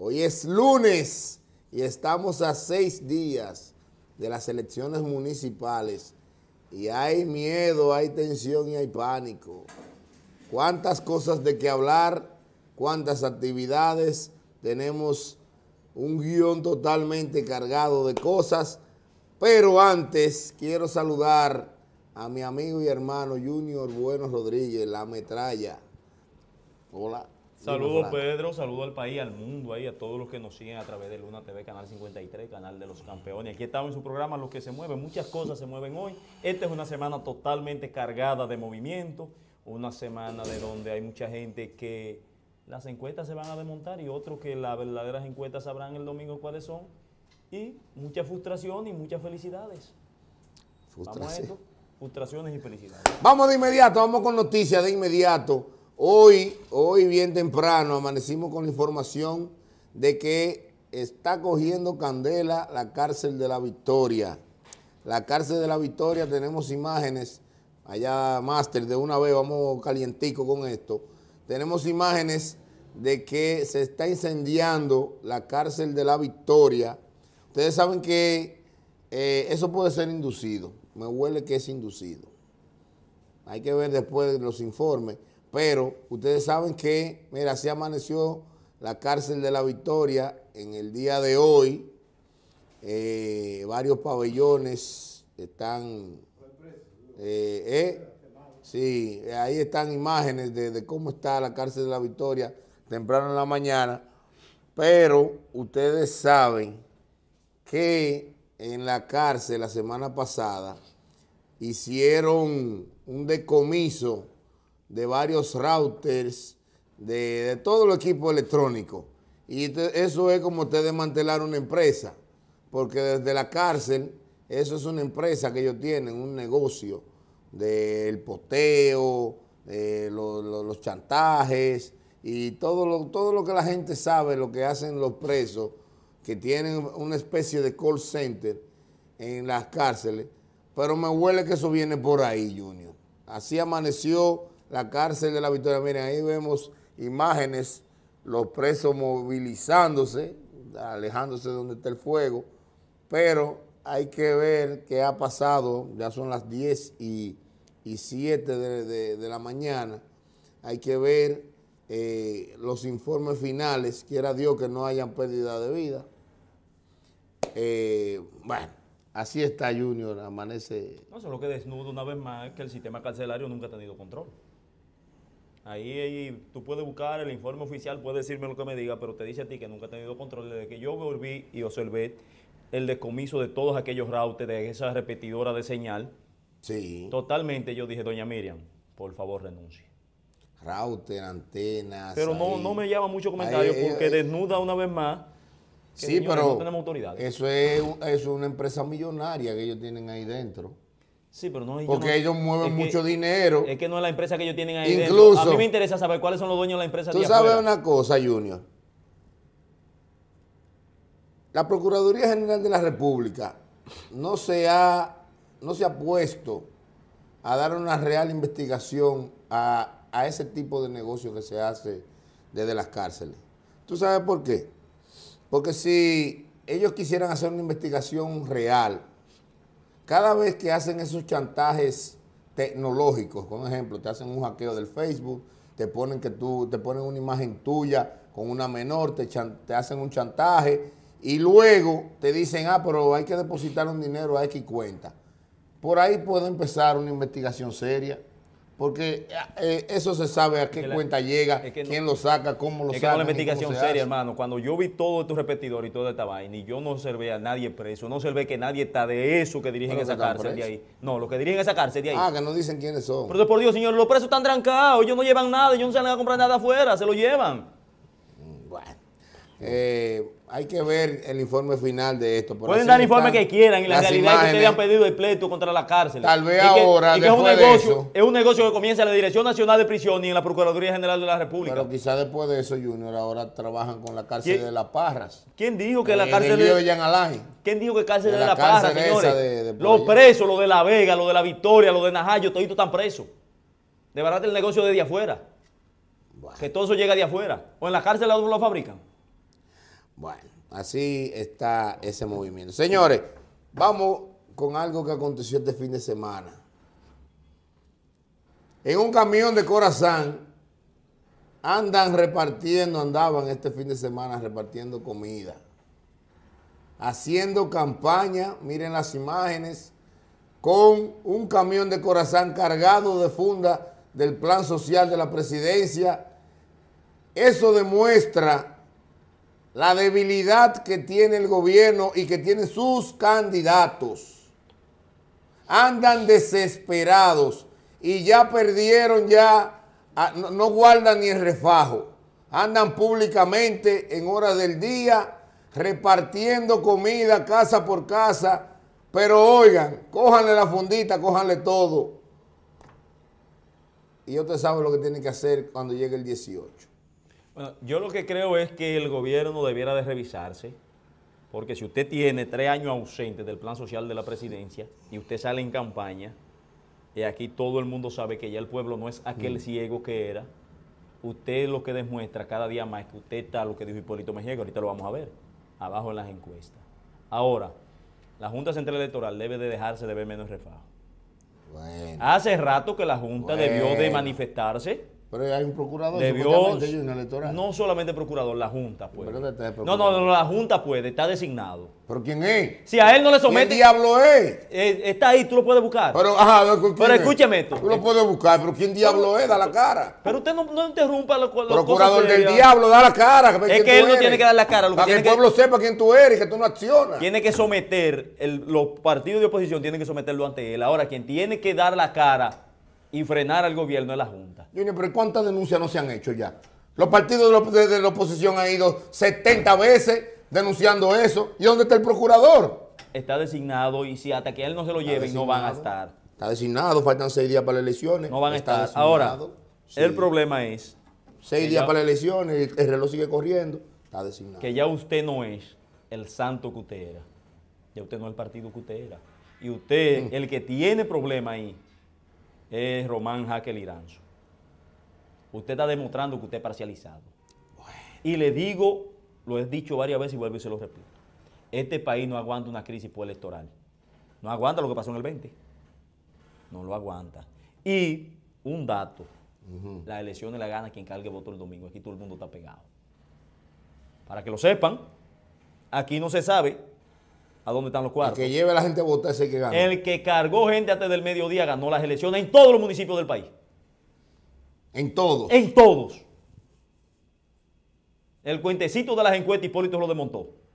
Hoy es lunes y estamos a seis días de las elecciones municipales y hay miedo, hay tensión y hay pánico. Cuántas cosas de qué hablar, cuántas actividades. Tenemos un guión totalmente cargado de cosas. Pero antes quiero saludar a mi amigo y hermano Junior Bueno Rodríguez, la metralla. Hola. Saludos Pedro, saludos al país, al mundo ahí, a todos los que nos siguen a través de Luna TV, Canal 53, Canal de los Campeones. Aquí estamos en su programa Los que se mueven, muchas cosas se mueven hoy. Esta es una semana totalmente cargada de movimiento, una semana de donde hay mucha gente que las encuestas se van a desmontar y otros que las verdaderas encuestas sabrán el domingo cuáles son. Y mucha frustración y muchas felicidades. Vamos a esto, frustraciones y felicidades. Vamos de inmediato, vamos con noticias de inmediato. Hoy, hoy bien temprano, amanecimos con la información de que está cogiendo candela la cárcel de la Victoria. La cárcel de la Victoria, tenemos imágenes, allá máster, de una vez vamos calientico con esto. Tenemos imágenes de que se está incendiando la cárcel de la Victoria. Ustedes saben que eh, eso puede ser inducido. Me huele que es inducido. Hay que ver después los informes. Pero ustedes saben que, mira, se amaneció la cárcel de la Victoria en el día de hoy. Eh, varios pabellones están... Eh, eh, sí, ahí están imágenes de cómo está la cárcel de la Victoria temprano en la mañana. Pero ustedes saben que en la cárcel la semana pasada hicieron un decomiso de varios routers, de, todo el equipo electrónico. Y eso es como usted desmantelar una empresa, porque desde la cárcel, eso es una empresa que ellos tienen, un negocio del poteo, posteo, de los chantajes y todo lo, todo lo que la gente sabe, lo que hacen los presos, que tienen una especie de call center en las cárceles, pero me huele que eso viene por ahí, Junior. Así amaneció la cárcel de la Victoria. Miren, ahí vemos imágenes, los presos movilizándose, alejándose de donde está el fuego, pero hay que ver qué ha pasado, ya son las 10 y, 7 de, la mañana, hay que ver eh, los informes finales, quiera Dios que no hayan pérdida de vida. Eh, bueno, así está Junior, amanece. No, solo que desnudo una vez más que el sistema carcelario nunca ha tenido control. Ahí tú puedes buscar el informe oficial, puedes decirme lo que me diga, pero te dice a ti que nunca he tenido control desde que yo volví y observé el descomiso de todos aquellos routers, de esa repetidora de señal. Sí. Totalmente yo dije, doña Miriam, por favor renuncie. Router, antenas. Pero no, no me llama mucho comentario porque desnuda una vez más. sí, pero no tenemos autoridad. Eso es, es una empresa millonaria que ellos tienen ahí dentro. Sí, pero no Porque ellos mueven mucho dinero. Es que no es la empresa que ellos tienen ahí. A mí me interesa saber cuáles son los dueños de la empresa. Tú sabes una cosa, Junior. La Procuraduría General de la República no se ha, no se ha puesto a dar una real investigación a, a ese tipo de negocio que se hace desde las cárceles. ¿Tú sabes por qué? Porque si ellos quisieran hacer una investigación real cada vez que hacen esos chantajes tecnológicos, por ejemplo, te hacen un hackeo del Facebook, te ponen que tú, te ponen una imagen tuya con una menor, te, te hacen un chantaje y luego te dicen, ah, pero hay que depositar un dinero a X cuenta. Por ahí puede empezar una investigación seria. Porque eh, eh, eso se sabe a qué cuenta llega, quién lo saca, cómo lo es saca. Es una investigación seria, hermano. Cuando yo vi todo estos repetidor y toda esta vaina, y yo no observé a nadie preso, no observé que nadie está de eso que dirigen esa cárcel de ahí. No, los que dirigen esa cárcel de ahí. Ah, que no dicen quiénes son. Pero por Dios, señor, los presos están trancados, ellos no llevan nada, ellos no salen a comprar nada afuera, se lo llevan. Eh, hay que ver el informe final de esto. Pueden dar el informe que quieran y la realidad es que ustedes han pedido el pleito contra la cárcel. Tal vez ahora, es un negocio, es un negocio que comienza en la Dirección Nacional de Prisión y en la Procuraduría General de la República. Pero quizás después de eso, Junior, ahora trabajan con la cárcel de Las Parras. ¿Quién dijo que la cárcel de, Parras? ¿Quién dijo que cárcel de, las Parras, señores? los presos, los de La Vega, los de La Victoria, los de Najayo, Todos están presos. De verdad el negocio de afuera. Que todo eso llega de afuera. O en la cárcel lo fabrican. Bueno, así está ese movimiento. Señores, vamos con algo que aconteció este fin de semana. En un camión de corazón andan repartiendo, andaban este fin de semana repartiendo comida, haciendo campaña, miren las imágenes, con un camión de Corazán cargado de funda del plan social de la presidencia. Eso demuestra la debilidad que tiene el gobierno y que tienen sus candidatos. Andan desesperados y ya perdieron, ya ah, no, guardan ni el refajo. Andan públicamente en horas del día repartiendo comida casa por casa, pero oigan, cójanle la fundita, cójanle todo. Y te sabe lo que tiene que hacer cuando llegue el 18 yo lo que creo es que el gobierno debiera de revisarse, porque si usted tiene tres años ausente del plan social de la presidencia y usted sale en campaña, y aquí todo el mundo sabe que ya el pueblo no es aquel mm. ciego que era, usted lo que demuestra cada día más que usted está lo que dijo Hipólito Mejía, que ahorita lo vamos a ver, abajo en las encuestas. Ahora, la Junta Central Electoral debe de dejarse de ver menos refajo. Hace rato que la Junta debió de manifestarse pero hay un procurador. Debió, electoral. No solamente procurador, la Junta puede. No, no, no, la Junta puede, está designado. ¿Pero quién es? Si a él no le somete. ¿Quién diablo es? Eh, está ahí, tú lo puedes buscar. Pero, ajá, escúcheme esto. Tú lo puedes buscar, pero ¿quién diablo es? Da la cara. Pero usted no, no interrumpa lo, lo Procurador del diablo, da la cara. Es que él no tiene que dar la cara. Para que, el pueblo sepa quién tú eres y que tú no accionas. Tiene que someter, los partidos de oposición tienen que someterlo ante él. Ahora, quien tiene que dar la cara y frenar al gobierno de la Junta. pero ¿cuántas denuncias no se han hecho ya? Los partidos de, la oposición han ido 70 veces denunciando eso. ¿Y dónde está el procurador? Está designado y si hasta que él no se lo lleven no van a estar. Está designado, faltan seis días para las elecciones. No van a estar. Ahora, el problema es... Seis días para las elecciones, el, el reloj sigue corriendo. Está designado. Que ya usted no es el santo Cutera, Ya usted no es el partido que Y usted, mm. el que tiene problema ahí, es Román Jaque Liranzo. Usted está demostrando que usted es parcializado. Y le digo, lo he dicho varias veces y vuelvo y se lo repito. Este país no aguanta una crisis electoral. No aguanta lo que pasó en el 20. No lo aguanta. Y un dato, La elección las elecciones la gana quien cargue voto el domingo. Aquí todo el mundo está pegado. Para que lo sepan, aquí no se sabe a dónde están los cuartos. El que lleve la gente a votar es el que gana. El que cargó gente antes del mediodía ganó las elecciones en todos los municipios del país. En todos. En todos. El cuentecito de las encuestas Hipólito lo desmontó.